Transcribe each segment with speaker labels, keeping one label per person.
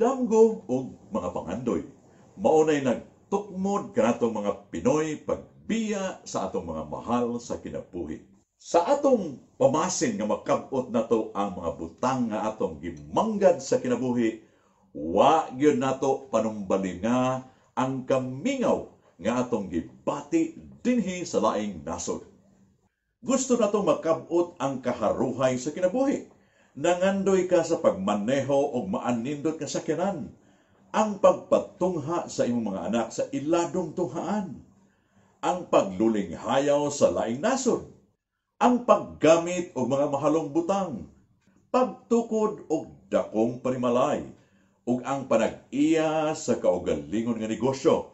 Speaker 1: damgo o mga pangandoy. Maunay nagtukmod kanatong mga Pinoy pagbiya sa atong mga mahal sa kinabuhi. Sa atong pamasin nga makabot na to ang mga butang nga atong gimanggad sa kinabuhi, wa gyud nato panumbalinga ang kamingaw nga atong gibati dinhi sa laing nasod. Gusto nato makabot ang kaharuhay sa kinabuhi nangandoy ka sa pagmaneho o maanindot ka sa kinan. Ang pagpatungha sa imong mga anak sa iladong tunghaan. Ang pagluling sa laing nasod. Ang paggamit og mga mahalong butang. Pagtukod og dakong panimalay. Ug ang panag-iya sa kaugalingon nga negosyo.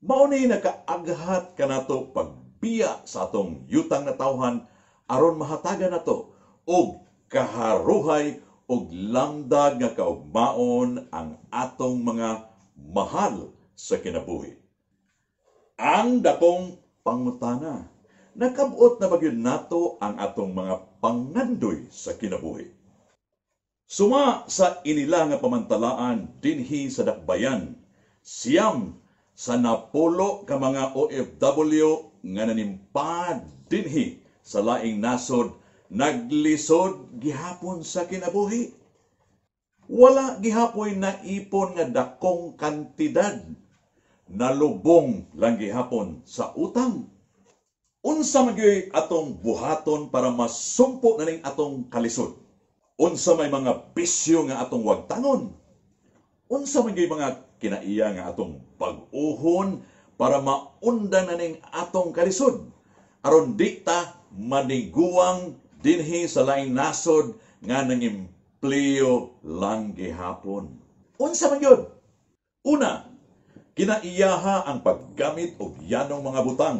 Speaker 1: Mauni nakaaghat ka nato pagbiya sa atong yutang na tawhan aron mahatagan nato og kaharuhay ug lamdag nga kaugmaon ang atong mga mahal sa kinabuhi. Ang dakong pangutana, nakabot na bagyon nato ang atong mga pangandoy sa kinabuhi. Suma sa inila nga pamantalaan dinhi sa dakbayan, siyam sa napulo ka mga OFW nga nanimpad dinhi sa laing nasod Naglisod gihapon sa kinabuhi. Wala gihapoy na ipon nga dakong kantidad na lubong lang gihapon sa utang. Unsa magyoy atong buhaton para masumpo na ning atong kalisod. Unsa may mga bisyo nga atong wag tangon? Unsa magyoy mga kinaiya nga atong pag-uhon para maunda na ning atong kalisod aron di ta maniguang dinhi sa laing nasod nga nang empleyo lang gihapon. Unsa man yun? Una, kinaiyaha ang paggamit og yanong mga butang.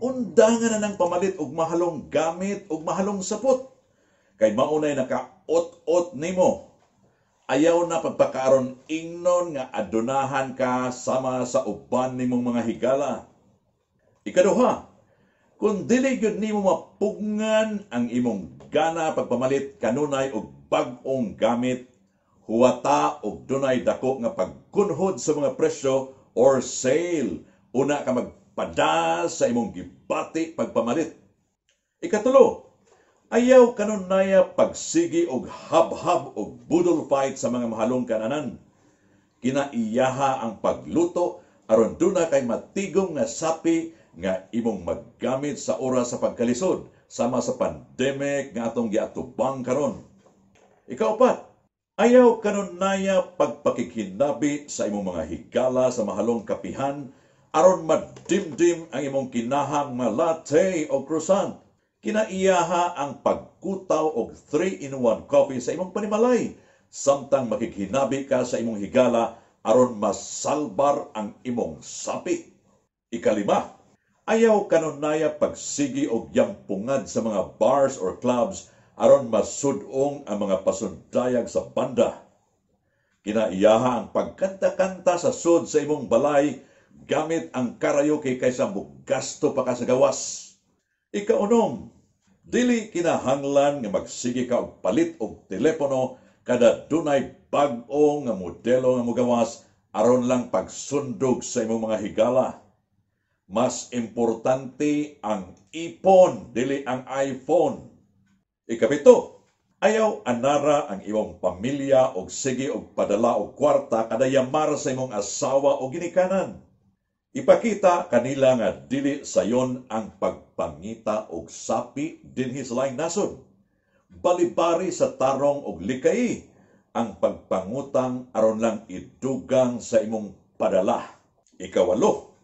Speaker 1: Undangan na ng pamalit og mahalong gamit og mahalong sapot. Kay maunay nakaot-ot nimo. Ayaw na pagpakaron ingnon nga adunahan ka sama sa uban nimong mga higala. Ikaduha, kung dili gyud nimo mapugngan ang imong gana pagpamalit kanunay og bag-ong gamit, huwata og dunay dako nga pagkunhod sa mga presyo or sale. Una ka magpada sa imong gibati pagpamalit. Ikatulo, ayaw kanunaya pagsigi og habhab og budol fight sa mga mahalong kananan. Kinaiyaha ang pagluto aron duna kay matigom nga sapi nga imong maggamit sa oras sa pagkalisod sama sa pandemic nga atong giatubang karon. Ikaw pa, ayaw kanon naya pagpakikinabi sa imong mga higala sa mahalong kapihan aron madimdim ang imong kinahang malate o croissant. Kinaiyaha ang pagkutaw og 3-in-1 coffee sa imong panimalay samtang makikinabi ka sa imong higala aron masalbar ang imong sapi. Ikalima, Ayaw kanunaya pagsigi og yampungad sa mga bars or clubs aron masudong ang mga pasundayag sa banda. Kinaiyaha ang pagkanta-kanta sa sud sa imong balay gamit ang karaoke kaysa gasto pa ka sa gawas. Ikaunom, dili kinahanglan nga magsigi ka og palit og telepono kada dunay bag-o nga modelo nga mogawas aron lang pagsundog sa imong mga higala mas importante ang ipon, dili ang iPhone. Ikapito, ayaw anara ang imong pamilya og sige og padala og kwarta kadayamar sa imong asawa o ginikanan. Ipakita kanila nga dili sayon ang pagpangita og sapi dinhi sa laing nasod. Balibari sa tarong og likay ang pagpangutang aron lang idugang sa imong padala. Ikawalo,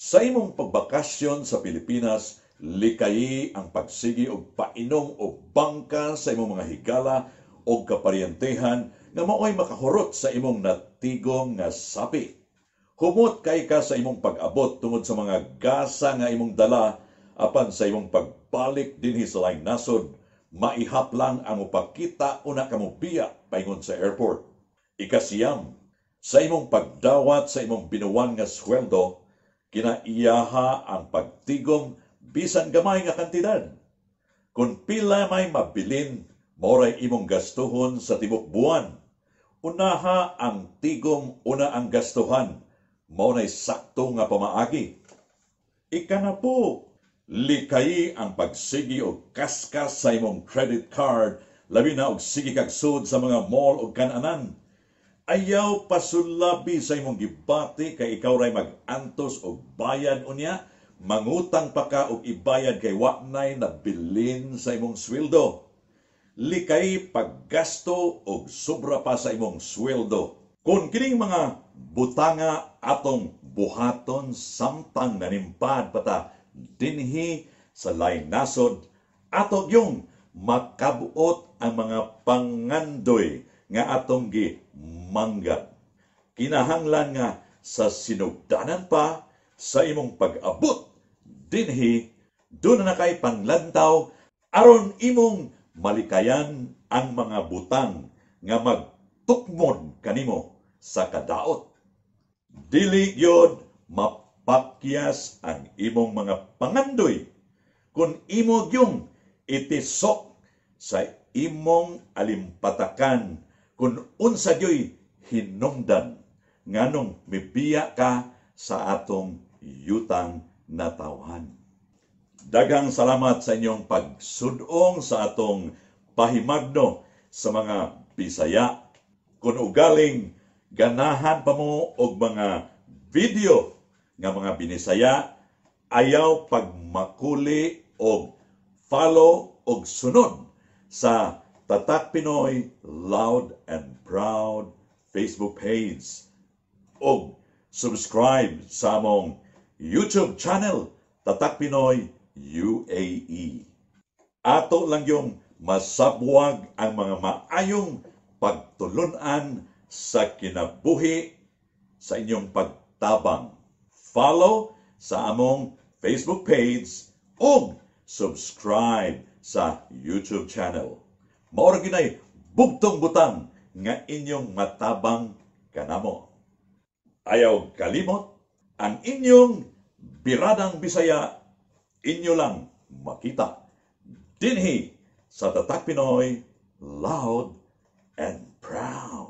Speaker 1: sa imong pagbakasyon sa Pilipinas, likayi ang pagsigi og painom o bangka sa imong mga higala o kaparentehan nga mao'y makahurot sa imong natigong nga sapi. Humot kay ka sa imong pag-abot tungod sa mga gasa nga imong dala apan sa imong pagbalik dinhi sa laing nasod maihap lang ang upakita una kamo biya paingon sa airport. Ikasiyam, sa imong pagdawat sa imong binuwan nga sweldo, kinaiyaha ang pagtigom bisan gamay nga kantidad. Kung pila may mabilin, moray imong gastuhon sa tibok buwan. Unaha ang tigom, una ang gastuhan. Maunay sakto nga pamaagi. Ika na po, likay ang pagsigi o kaskas sa imong credit card, labi na og sige kagsud sa mga mall o kananan Ayaw pasulabi sa imong gibati kay ikaw ray magantos og bayad unya, mangutang pa ka og ibayad kay wa nay nabilin sa imong sweldo. Likay paggasto og sobra pa sa imong sweldo. Kung kining mga butanga atong buhaton samtang nanimpad pata dinhi sa nasod ato yung makabuot ang mga pangandoy nga atong gi manggap. Kinahanglan nga sa sinugdanan pa sa imong pag-abot dinhi doon na kay panglantaw aron imong malikayan ang mga butang nga magtukmon kanimo sa kadaot. Dili gyud mapakyas ang imong mga pangandoy kun imo gyung itisok sa imong alimpatakan kun unsa gyoy hinungdan nganong mibiya ka sa atong yutang natawhan. Daghang salamat sa inyong pagsudong sa atong pahimagno sa mga Bisaya. Kung ugaling ganahan pa mo og mga video nga mga Binisaya, ayaw pagmakuli og follow og sunod sa Tatak Pinoy Loud and Proud Facebook page o subscribe sa among YouTube channel Tatak Pinoy UAE. Ato lang yung masabwag ang mga maayong pagtulunan sa kinabuhi sa inyong pagtabang. Follow sa among Facebook page o subscribe sa YouTube channel maura ginay bugtong butang nga inyong matabang kanamo. Ayaw kalimot ang inyong biradang Bisaya inyo lang makita. Dinhi sa Tatak Pinoy, loud and proud.